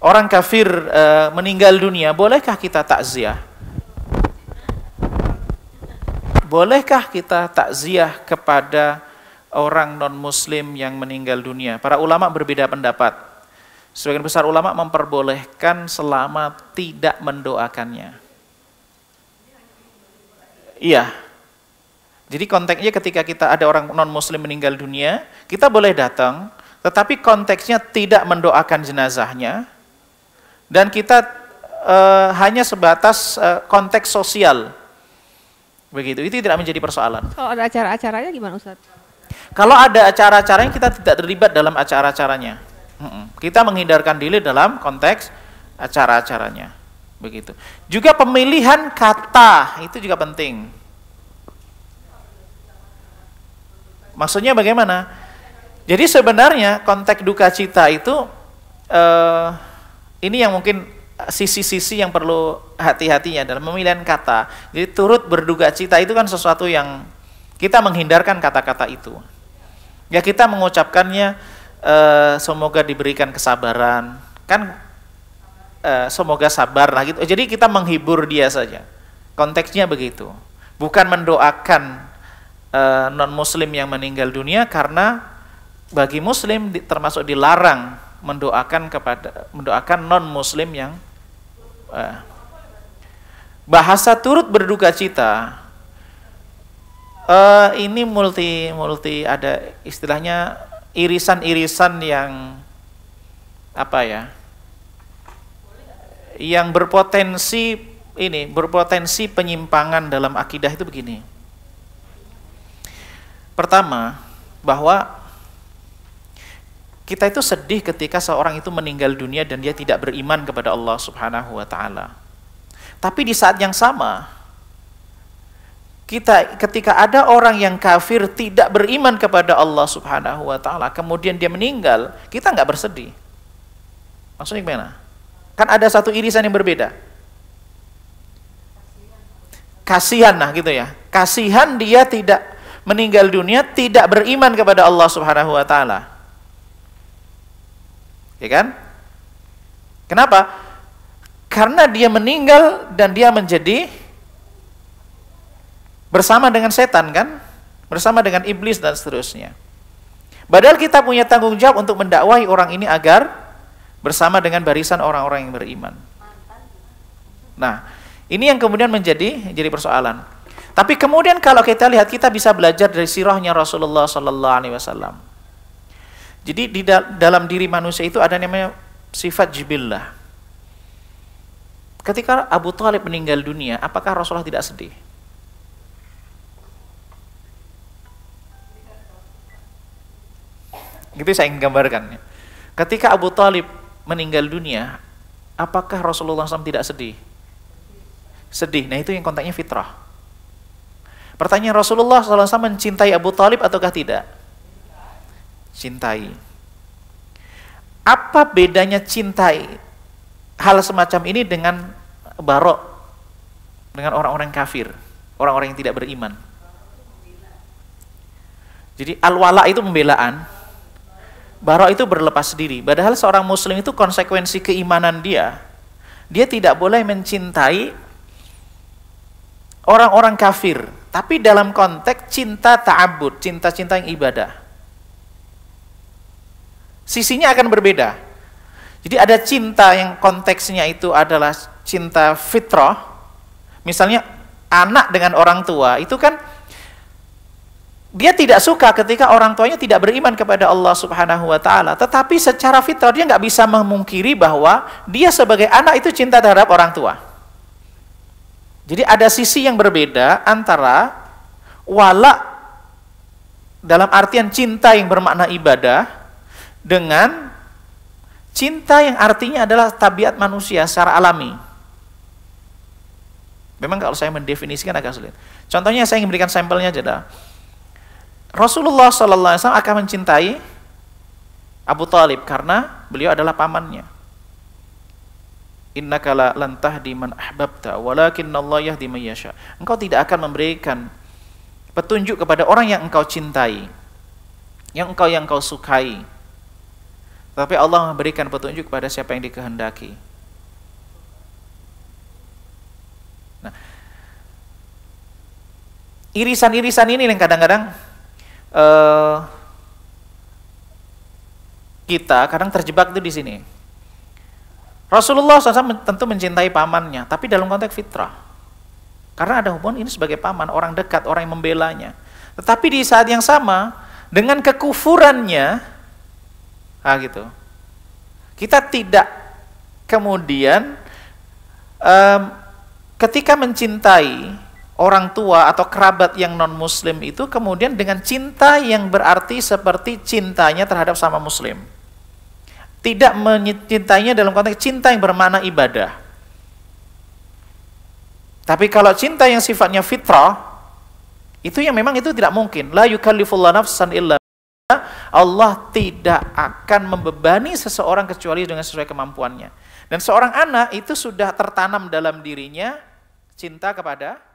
orang kafir e, meninggal dunia, bolehkah kita takziah? Bolehkah kita takziah kepada orang non-muslim yang meninggal dunia? Para ulama berbeda pendapat. Sebagian besar ulama memperbolehkan selama tidak mendoakannya. Iya. Jadi konteksnya ketika kita ada orang non-muslim meninggal dunia, kita boleh datang, tetapi konteksnya tidak mendoakan jenazahnya, dan kita uh, hanya sebatas uh, konteks sosial. Begitu, itu tidak menjadi persoalan. Kalau ada acara-acaranya gimana Ustaz? Kalau ada acara-acaranya kita tidak terlibat dalam acara-acaranya. Kita menghindarkan diri dalam konteks acara-acaranya. Begitu. Juga pemilihan kata itu juga penting. Maksudnya bagaimana? Jadi sebenarnya konteks duka cita itu eh, ini yang mungkin eh, sisi-sisi yang perlu hati-hatinya dalam pemilihan kata. Jadi turut berduga cita itu kan sesuatu yang kita menghindarkan kata-kata itu. Ya kita mengucapkannya e, semoga diberikan kesabaran. Kan e, semoga sabar lah gitu. Jadi kita menghibur dia saja. Konteksnya begitu. Bukan mendoakan e, non muslim yang meninggal dunia karena bagi muslim termasuk dilarang mendoakan kepada mendoakan non muslim yang eh, bahasa turut berduka cita eh, ini multi multi ada istilahnya irisan-irisan yang apa ya yang berpotensi ini berpotensi penyimpangan dalam akidah itu begini pertama bahwa kita itu sedih ketika seorang itu meninggal dunia dan dia tidak beriman kepada Allah Subhanahu wa taala. Tapi di saat yang sama kita ketika ada orang yang kafir tidak beriman kepada Allah Subhanahu wa taala, kemudian dia meninggal, kita nggak bersedih. Maksudnya gimana? Kan ada satu irisan yang berbeda. Kasihan nah gitu ya. Kasihan dia tidak meninggal dunia tidak beriman kepada Allah Subhanahu wa taala. Ya kan? Kenapa? Karena dia meninggal dan dia menjadi bersama dengan setan kan? Bersama dengan iblis dan seterusnya. Padahal kita punya tanggung jawab untuk mendakwahi orang ini agar bersama dengan barisan orang-orang yang beriman. Nah, ini yang kemudian menjadi jadi persoalan. Tapi kemudian kalau kita lihat kita bisa belajar dari sirahnya Rasulullah Sallallahu Alaihi Wasallam. Jadi di da dalam diri manusia itu ada namanya sifat jibillah. Ketika Abu Thalib meninggal dunia, apakah Rasulullah tidak sedih? Gitu saya ingin gambarkan. Ketika Abu Thalib meninggal dunia, apakah Rasulullah SAW tidak sedih? Sedih. Nah itu yang kontaknya fitrah. Pertanyaan Rasulullah SAW mencintai Abu Thalib ataukah tidak? cintai. Apa bedanya cintai hal semacam ini dengan barok, dengan orang-orang kafir, orang-orang yang tidak beriman? Jadi al-wala itu pembelaan, barok itu berlepas diri. Padahal seorang muslim itu konsekuensi keimanan dia. Dia tidak boleh mencintai orang-orang kafir, tapi dalam konteks cinta ta'abud, cinta-cinta yang ibadah sisinya akan berbeda. Jadi ada cinta yang konteksnya itu adalah cinta fitrah. Misalnya anak dengan orang tua itu kan dia tidak suka ketika orang tuanya tidak beriman kepada Allah Subhanahu wa taala, tetapi secara fitrah dia nggak bisa memungkiri bahwa dia sebagai anak itu cinta terhadap orang tua. Jadi ada sisi yang berbeda antara wala dalam artian cinta yang bermakna ibadah dengan cinta yang artinya adalah tabiat manusia secara alami. Memang kalau saya mendefinisikan agak sulit. Contohnya saya ingin berikan sampelnya jeda. Rasulullah Sallallahu Alaihi Wasallam akan mencintai Abu Talib karena beliau adalah pamannya. Inna kala lantah di man ahbabta walakin Allah yahdi mayyasha. Engkau tidak akan memberikan petunjuk kepada orang yang engkau cintai, yang engkau yang engkau sukai, tapi Allah memberikan petunjuk kepada siapa yang dikehendaki. Nah, irisan-irisan ini yang kadang-kadang uh, kita kadang terjebak itu di sini. Rasulullah SAW tentu mencintai pamannya, tapi dalam konteks fitrah. Karena ada hubungan ini sebagai paman, orang dekat, orang yang membelanya. Tetapi di saat yang sama, dengan kekufurannya, ah gitu kita tidak kemudian um, ketika mencintai orang tua atau kerabat yang non muslim itu kemudian dengan cinta yang berarti seperti cintanya terhadap sama muslim tidak mencintainya dalam konteks cinta yang bermakna ibadah tapi kalau cinta yang sifatnya fitrah itu yang memang itu tidak mungkin la yukallifullahu nafsan illa Allah tidak akan membebani seseorang kecuali dengan sesuai kemampuannya. Dan seorang anak itu sudah tertanam dalam dirinya cinta kepada